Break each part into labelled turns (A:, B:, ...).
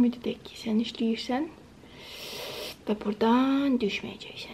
A: Ahmet'i de giyseniş değilsen ve buradan düşmeyeceksin.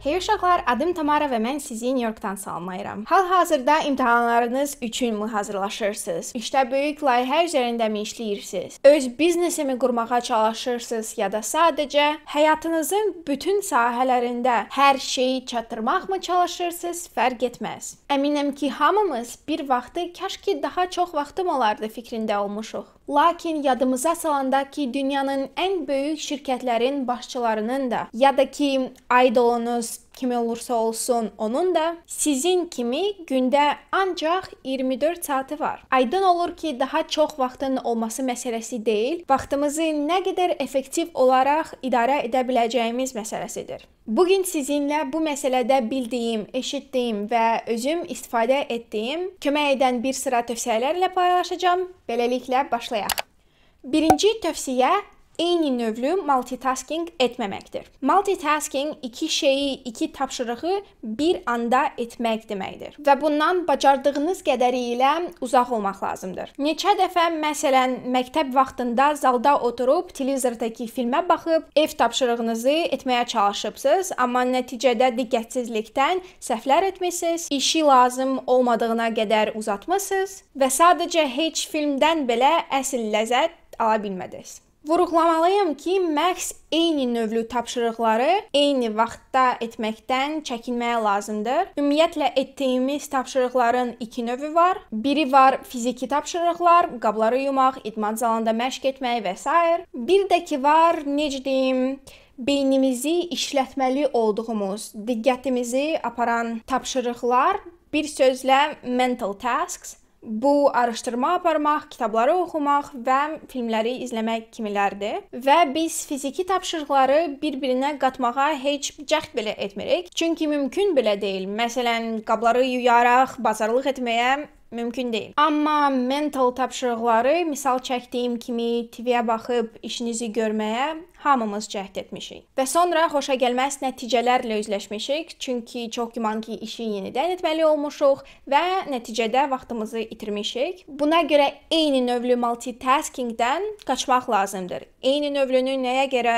A: Hey uşaqlar, adım Tamara və mən sizi New Yorkdan salamlayıram. Hal-hazırda imtahanlarınız üçünmü hazırlaşırsınız? İşdə böyük layihə üzərindəmi işləyirsiniz? Öz biznesimi qurmağa çalışırsınız ya da sadəcə həyatınızın bütün sahələrində hər şeyi çatdırmaqmı çalışırsınız? Fərq etməz. Əminəm ki, hamımız bir vaxtı kaş ki daha çox vaxtım olardı fikrində olmuşuq. Lakin yadımıza salanda ki, dünyanın ən böyük şirkətlərin başçılarının da ya da ki, idolunuz, kim olursa olsun onun da sizin kimi gündə ancaq 24 saati var. Aydın olur ki, daha çox vaxtın olması məsələsi deyil, vaxtımızı nə qədər effektiv olaraq idarə edə biləcəyimiz məsələsidir. Bu gün sizinlə bu məsələdə bildiyim, eşitdiyim və özüm istifadə etdiyim kömək edən bir sıra tövsiyələrlə paylaşacağam. Beləliklə başlayaq. Birinci tövsiyə eyni növlü multitasking etməməkdir. Multitasking iki şeyi, iki tapşırığı bir anda etmək deməkdir və bundan bacardığınız qədəri ilə uzaq olmaq lazımdır. Neçə dəfə məsələn məktəb vaxtında zalda oturub televizordakı filmə baxıb ev tapşırığınızı etməyə çalışıbsınız, amma nəticədə diqqətsizlikdən səhvlər etmisiniz, işi lazım olmadığına qədər uzatmısınız və sadəcə heç filmdən belə əsl ləzzət ala bilmədiniz. Vurğulamalıyam ki, məhz eyni növlü tapşırıqları eyni vaxtda etməkdən çəkinməyə lazımdır. Ümumiyyətlə etdiyimiz tapşırıqların iki növü var. Biri var fiziki tapşırıqlar, qabları yumaq, idman zalında məşq etmək və s. Bir də ki var, necə deyim, beynimizi işlətməli olduğumuz, diqqətimizi aparan tapşırıqlar, bir sözlə mental tasks Bu araşdırma aparmaq, kitabları oxumaq və filmləri izləmək kimilərdir və biz fiziki tapşırıqları bir-birinə qatmağa heç cəhd belə etmirik. Çünki mümkün belə deyil. Məsələn, qabları yuyaraq bazarlıq etməyə mümkün deyil. Amma mental tapşırıqları, misal çəkdiyim kimi TV-yə baxıb işinizi görməyə hamımız cəhd etmişik. Və sonra xoşa gəlməz nəticələrlə üzləşmişik, çünki çox güman ki, işi yenidən etməli olmuşuq və nəticədə vaxtımızı itirmişik. Buna görə eyni növlü multitasking-dən qaçmaq lazımdır. Eyni növlünü nəyə görə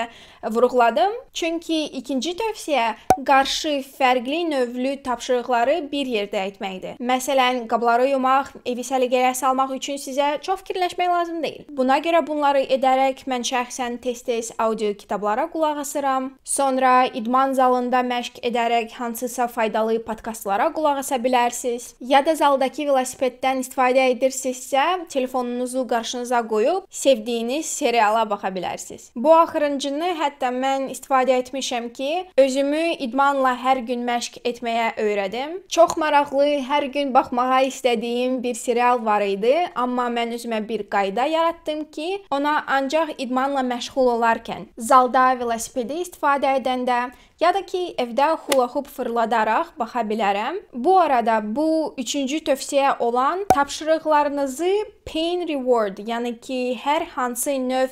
A: vurğuladım? Çünki ikinci tövsiyə qarşı fərqli növlü tapşırıqları bir yerdə etməkdir. Məsələn, qabları qoymaq, evi səliqəyə salmaq üçün sizə çox fikirləşmək lazım deyil. Buna görə bunları edərək mən şəxsən tez-tez audio kitablara qulaq asıram. Sonra idman zalında məşq edərək hansısa faydalı podkastlara qulaq asa bilərsiniz. Ya da zaldakı velosipeddən istifadə edirsinizsə, telefonunuzu qarşınıza qoyub sevdiyiniz seriala baxa bilərsiniz. Bu axırıncını hətta mən istifadə etmişəm ki, özümü idmanla hər gün məşq etməyə öyrədim. Çox maraqlı, hər gün baxmağa istədiyim izlədiyim bir serial var idi, amma mən özümə bir qayda yaratdım ki, ona ancaq idmanla məşğul olarkən, zalda velosipedi istifadə edəndə ya da ki, evdə hula-hoop fırladaraq baxa bilərəm. Bu arada bu üçüncü tövsiyə olan tapşırıqlarınızı pain reward, yəni ki, hər hansı növ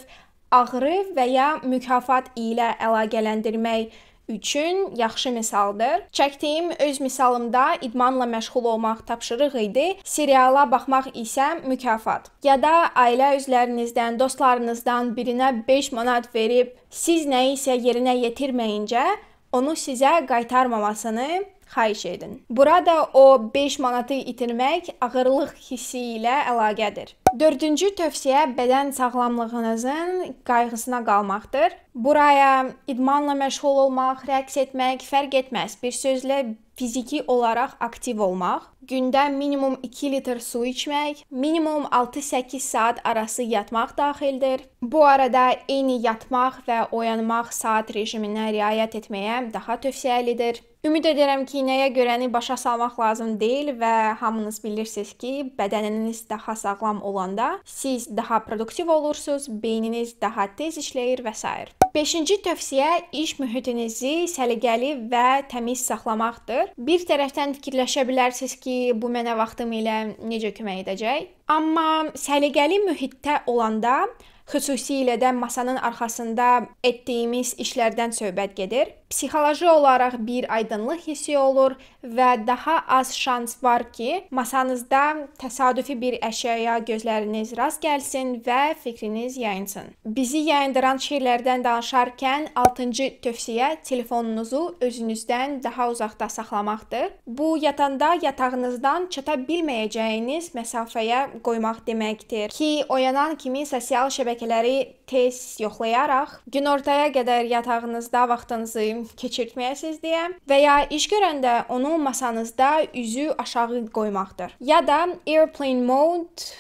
A: ağrı və ya mükafat ilə əlaqələndirmək üçün yaxşı misaldır. Çəkdiyim öz misalımda idmanla məşğul olmaq tapşırıq idi. Seriala baxmaq isə mükafat. Ya da ailə üzvlərinizdən, dostlarınızdan birinə 5 manat verib siz nəyisə yerinə yetirməyincə onu sizə qaytarmamasını Xahiş edin. Burada o 5 manatı itirmək ağırlıq hissi ilə əlaqədir. 4-cü tövsiyə bədən sağlamlığınızın qayğısına qalmaqdır. Buraya idmanla məşğul olmaq, rəqs etmək fərq etməz. Bir sözlə fiziki olaraq aktiv olmaq, gündə minimum 2 litr su içmək, minimum 6-8 saat arası yatmaq daxildir. Bu arada eyni yatmaq və oyanmaq saat rejiminə riayət etməyə daha tövsiyəlidir. Ümid edirəm ki, nəyə görəni başa salmaq lazım deyil və hamınız bilirsiniz ki, bədəniniz daha sağlam olanda siz daha produktiv olursunuz, beyniniz daha tez işləyir və s. 5-ci tövsiyə iş mühitinizi səliqəli və təmiz saxlamaqdır. Bir tərəfdən fikirləşə bilərsiniz ki, bu mənə vaxtım ilə necə kömək edəcək? Amma səliqəli mühitdə olanda xüsusilə də masanın arxasında etdiyimiz işlərdən söhbət gedir psixoloji olaraq bir aydınlıq hissi olur və daha az şans var ki, masanızda təsadüfi bir əşyaya gözləriniz rast gəlsin və fikriniz yayınsın. Bizi yayındıran şeylərdən danışarkən 6-cı tövsiyə telefonunuzu özünüzdən daha uzaqda saxlamaqdır. Bu yatanda yatağınızdan çata bilməyəcəyiniz məsafəyə qoymaq deməkdir ki, oyanan kimi sosial şəbəkələri tez yoxlayaraq günortaya qədər yatağınızda vaxtınızı gün keçirtməyəsiniz deyə və ya iş görəndə onu masanızda üzü aşağı qoymaqdır. Ya da airplane mode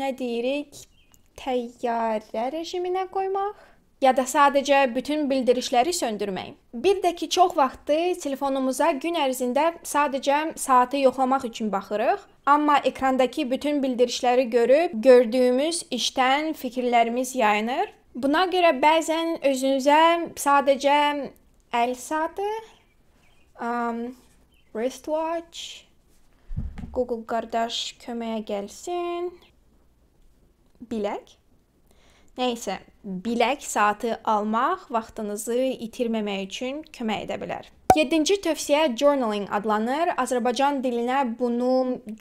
A: nə deyirik? Təyyarə rejiminə qoymaq ya da sadəcə bütün bildirişləri söndürmək. Bir də ki, çox vaxtı telefonumuza gün ərzində sadəcə saatı yoxlamaq üçün baxırıq, amma ekrandakı bütün bildirişləri görüb gördüyümüz işdən fikirlərimiz yayınır. Buna görə bəzən özünüzə sadəcə Elsate, um, Wristwatch, Google qardaş köməyə gəlsin. Bilək. Nəysə, bilək saatı almaq vaxtınızı itirməmək üçün kömək edə bilər. 7-ci tövsiyə journaling adlanır. Azərbaycan dilinə bunu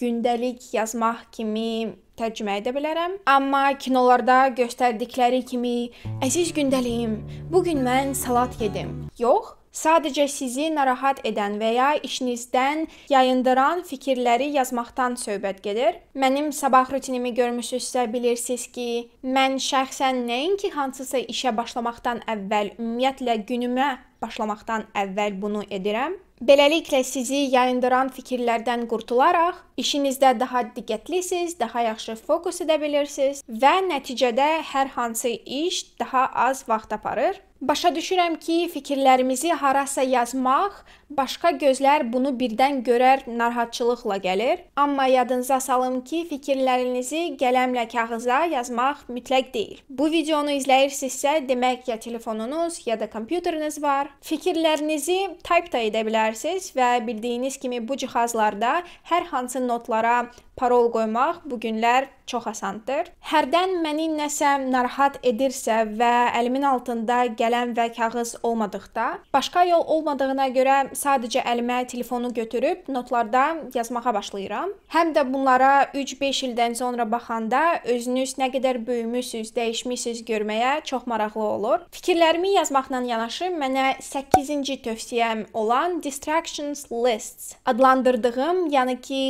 A: gündəlik yazmaq kimi tərcümə edə bilərəm. Amma kinolarda göstərdikləri kimi, əziz gündəliyim, bu gün mən salat yedim. Yox, Sadəcə sizi narahat edən və ya işinizdən yayındıran fikirləri yazmaqdan söhbət gedir. Mənim sabah rutinimi görmüsünüzsə bilirsiniz ki, mən şəxsən nəinki hansısa işə başlamaqdan əvvəl, ümumiyyətlə günümə başlamaqdan əvvəl bunu edirəm. Beləliklə sizi yayındıran fikirlərdən qurtularaq işinizdə daha diqqətlisiniz, daha yaxşı fokus edə bilirsiniz və nəticədə hər hansı iş daha az vaxt aparır Başa düşürəm ki, fikirlərimizi harasa yazmaq, başqa gözlər bunu birdən görər narahatçılıqla gəlir. Amma yadınıza salın ki, fikirlərinizi qələmlə kağıza yazmaq mütləq deyil. Bu videonu izləyirsinizsə, demək ya telefonunuz, ya da kompüteriniz var. Fikirlərinizi type da edə bilərsiniz və bildiyiniz kimi bu cihazlarda hər hansı notlara parol qoymaq bu günlər çox asandır. Hərdən məni nəsə narahat edirsə və əlimin altında qələm və kağız olmadıqda, başqa yol olmadığına görə sadəcə əlimə telefonu götürüb notlarda yazmağa başlayıram. Həm də bunlara 3-5 ildən sonra baxanda özünüz nə qədər böyümüsüz, dəyişmisiniz görməyə çox maraqlı olur. Fikirlərimi yazmaqla yanaşı mənə 8-ci tövsiyəm olan distractions lists adlandırdığım, yəni ki,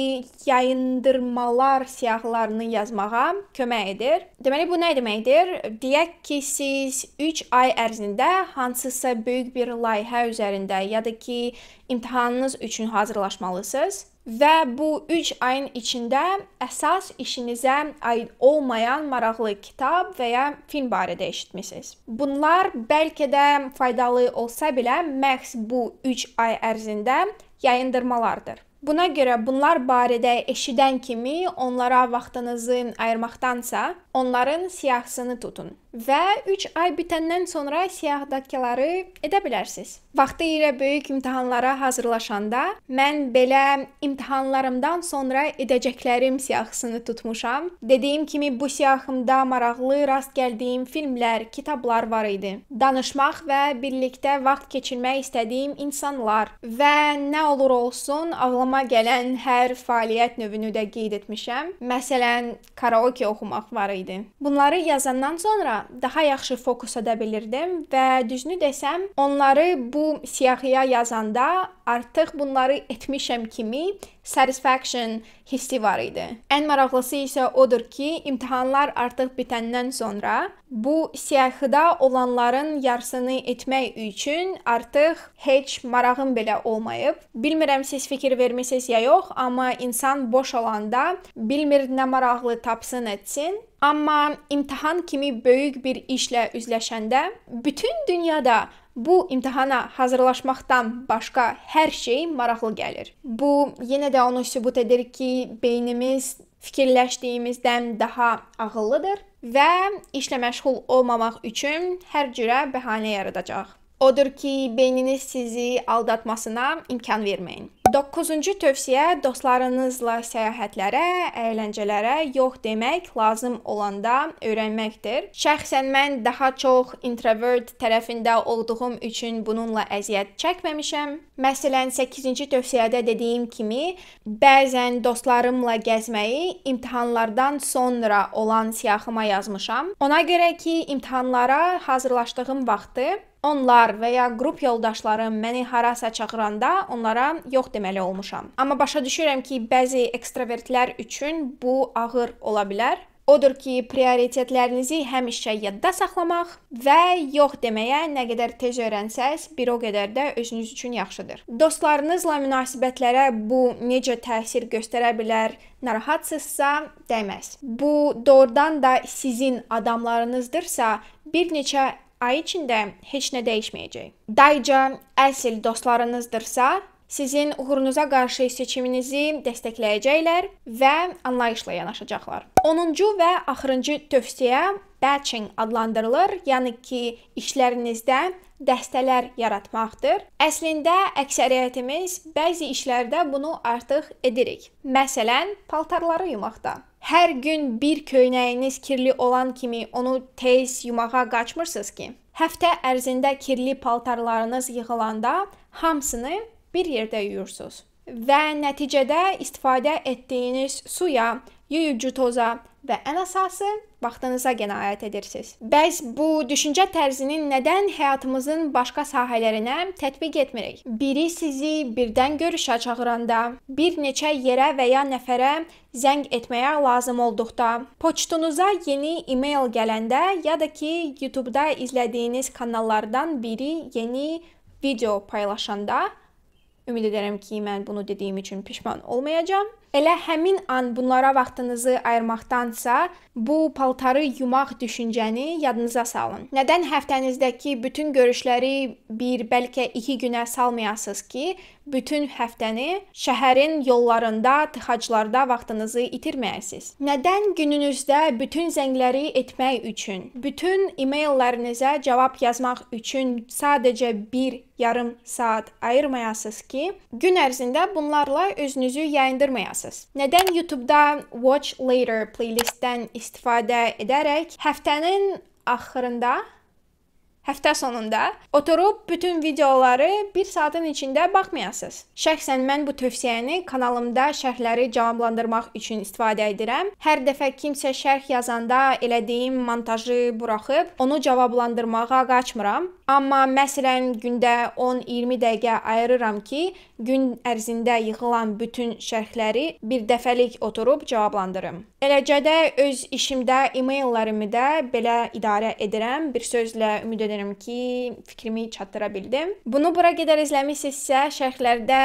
A: yayındır yığılmalar siyahlarını yazmağa kömək edir. Deməli bu nə deməkdir? Deyək ki, siz 3 ay ərzində hansısa böyük bir layihə üzərində ya da ki, imtahanınız üçün hazırlaşmalısınız və bu 3 ayın içində əsas işinizə aid olmayan maraqlı kitab və ya film barədə eşitmisiniz. Bunlar bəlkə də faydalı olsa belə, məhz bu 3 ay ərzində yayındırmalardır. Buna görə bunlar barədə eşidən kimi onlara vaxtınızı ayırmaqdansa, onların siyahısını tutun və 3 ay bitəndən sonra siyahıdakıları edə bilərsiniz. Vaxtı ilə böyük imtahanlara hazırlaşanda mən belə imtahanlarımdan sonra edəcəklərim siyahısını tutmuşam. Dediyim kimi bu siyahımda maraqlı rast gəldiyim filmlər, kitablar var idi. Danışmaq və birlikdə vaxt keçirmək istədiyim insanlar və nə olur olsun ağlamaq ağlıma gələn hər fəaliyyət növünü də qeyd etmişəm. Məsələn, karaoke oxumaq var idi. Bunları yazandan sonra daha yaxşı fokus edə bilirdim və düzünü desəm, onları bu siyahıya yazanda artıq bunları etmişəm kimi satisfaction hissi var idi. Ən maraqlısı isə odur ki, imtahanlar artıq bitəndən sonra bu siyahıda olanların yarısını etmək üçün artıq heç marağım belə olmayıb. Bilmirəm siz fikir vermisiniz ya yox, amma insan boş olanda bilmir nə maraqlı tapsın etsin. Amma imtahan kimi böyük bir işlə üzləşəndə bütün dünyada Bu imtahana hazırlaşmaqdan başqa hər şey maraqlı gəlir. Bu yenə də onu sübut edir ki, beynimiz fikirləşdiyimizdən daha ağıllıdır və işlə məşğul olmamaq üçün hər cürə bəhanə yaradacaq. Odur ki, beyniniz sizi aldatmasına imkan verməyin. 9-cu tövsiyə dostlarınızla səyahətlərə, əyləncələrə yox demək lazım olanda öyrənməkdir. Şəxsən mən daha çox introvert tərəfində olduğum üçün bununla əziyyət çəkməmişəm. Məsələn, 8-ci tövsiyədə dediyim kimi, bəzən dostlarımla gəzməyi imtahanlardan sonra olan siyahıma yazmışam. Ona görə ki, imtahanlara hazırlaşdığım vaxtı Onlar və ya qrup yoldaşlarım məni harasa çağıranda onlara yox deməli olmuşam. Amma başa düşürəm ki, bəzi ekstravertlər üçün bu ağır ola bilər. Odur ki, prioritetlərinizi həmişə yadda saxlamaq və yox deməyə nə qədər tez öyrənsəz, bir o qədər də özünüz üçün yaxşıdır. Dostlarınızla münasibətlərə bu necə təsir göstərə bilər? Narahatsınızsa, dəyməz. Bu doğrudan da sizin adamlarınızdırsa, bir neçə ay içində heç nə dəyişməyəcək. Dayca əsl dostlarınızdırsa, sizin uğurunuza qarşı seçiminizi dəstəkləyəcəklər və anlayışla yanaşacaqlar. 10-cu və axırıncı tövsiyə batching adlandırılır, yəni ki, işlərinizdə dəstələr yaratmaqdır. Əslində əksəriyyətimiz bəzi işlərdə bunu artıq edirik. Məsələn, paltarları yumaqda. Hər gün bir köynəyiniz kirli olan kimi onu tez yumağa qaçmırsınız ki? Həftə ərzində kirli paltarlarınız yığılanda hamısını bir yerdə yuyursunuz və nəticədə istifadə etdiyiniz suya, yuyucu toza və ən əsası vaxtınıza qənaət edirsiniz. Bəs bu düşüncə tərzini nədən həyatımızın başqa sahələrinə tətbiq etmirik? Biri sizi birdən görüşə çağıranda, bir neçə yerə və ya nəfərə zəng etməyə lazım olduqda, poçtunuza yeni e-mail gələndə ya da ki, YouTube-da izlədiyiniz kanallardan biri yeni video paylaşanda ümid edirəm ki, mən bunu dediyim üçün peşman olmayacağam. Elə həmin an bunlara vaxtınızı ayırmaqdansa, bu paltarı yumaq düşüncəni yadınıza salın. Nədən həftənizdəki bütün görüşləri bir, bəlkə 2 günə salmayasınız ki, bütün həftəni şəhərin yollarında, tıxaclarda vaxtınızı itirməyəsiniz? Nədən gününüzdə bütün zəngləri etmək üçün, bütün e-maillərinizə cavab yazmaq üçün sadəcə 1 yarım saat ayırmayasınız ki, gün ərzində bunlarla özünüzü yayındırmayasınız? etməsiz. Nədən YouTube-da Watch Later playlistdən istifadə edərək həftənin axırında Həftə sonunda oturub bütün videoları 1 saatın içində baxmayasınız. Şəxsən mən bu tövsiyəni kanalımda şərhləri cavablandırmaq üçün istifadə edirəm. Hər dəfə kimsə şərh yazanda elədiyim montajı buraxıb onu cavablandırmağa qaçmıram. Amma məsələn gündə 10-20 dəqiqə ayırıram ki, gün ərzində yığılan bütün şərhləri bir dəfəlik oturub cavablandırım. Eləcə də öz işimdə e-maillərimi də belə idarə edirəm. Bir sözlə ümid edirəm ki, fikrimi çatdıra bildim. Bunu bura qədər izləmisinizsə, şərhlərdə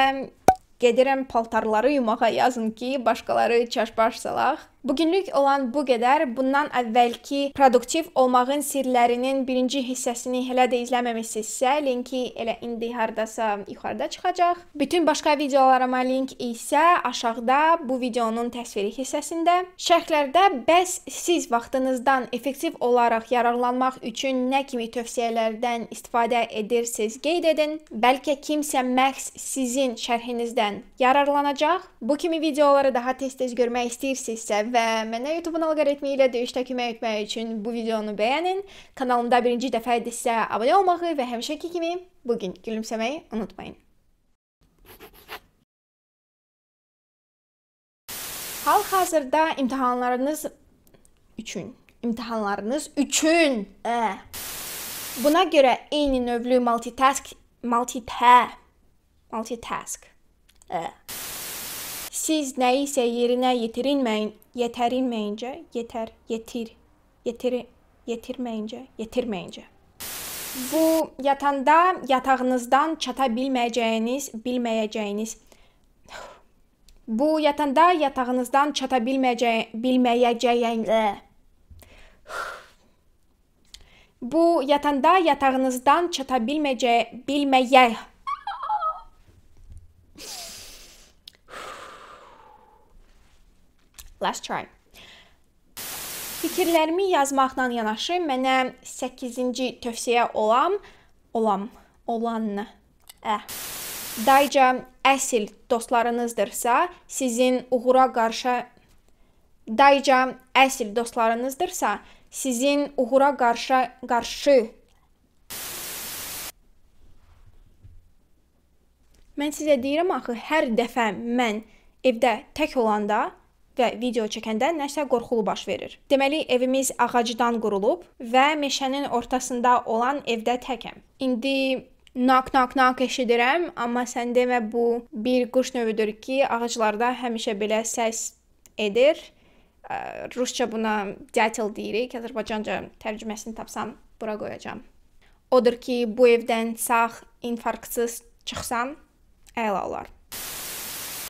A: gedirəm paltarları yumağa yazın ki, başqaları çaşbaş salaq. Bugünlük olan bu qədər. Bundan əvvəlki produktiv olmağın sirlərinin birinci hissəsini hələ də izləməmisinizsə, linki elə indi hardasa yuxarıda çıxacaq. Bütün başqa videolarıma link isə aşağıda bu videonun təsviri hissəsində. Şərhlərdə bəs siz vaxtınızdan effektiv olaraq yararlanmaq üçün nə kimi tövsiyələrdən istifadə edirsiniz qeyd edin. Bəlkə kimsə məhz sizin şərhinizdən yararlanacaq. Bu kimi videoları daha tez-tez görmək istəyirsinizsə və mənə YouTube-un alqoritmi ilə döyüşdə kömək etmək üçün bu videonu bəyənin. Kanalımda birinci dəfə idisə abunə olmağı və həmişəki kimi bu gün gülümsəməyi unutmayın. Hal-hazırda imtahanlarınız üçün, imtahanlarınız üçün. Ə. Buna görə eyni növlü multitask, multita, multitask. Ə. Siz nəyisə yerinə yetirilməyin, yetərilməyincə, yetər, yetir, yetir, yetirməyincə, yetirməyincə. Bu yatanda yatağınızdan çata bilməyəcəyiniz, bilməyəcəyiniz Bu yatanda yatağınızdan çata bilməyəcəy bilməyəcəyinizə Bu yatanda yatağınızdan çata bilməyəcəy bilməyə Let's try. Fikirlərimi yazmaqla yanaşı mənə 8-ci tövsiyə olam, olam, olan ə dayca əsl dostlarınızdırsa, sizin uğura qarşı dayca əsl dostlarınızdırsa, sizin uğura qarşı qarşı Mən sizə deyirəm axı hər dəfə mən evdə tək olanda və video çəkəndə nəsə qorxulu baş verir. Deməli, evimiz ağacdan qurulub və meşənin ortasında olan evdə təkəm. İndi Nak nak nak eşidirəm, amma sən demə bu bir quş növüdür ki, ağaclarda həmişə belə səs edir. Rusca buna dyatel deyirik. Azərbaycanca tərcüməsini tapsam bura qoyacağam. Odur ki, bu evdən sağ, infarktsız çıxsam əla olar.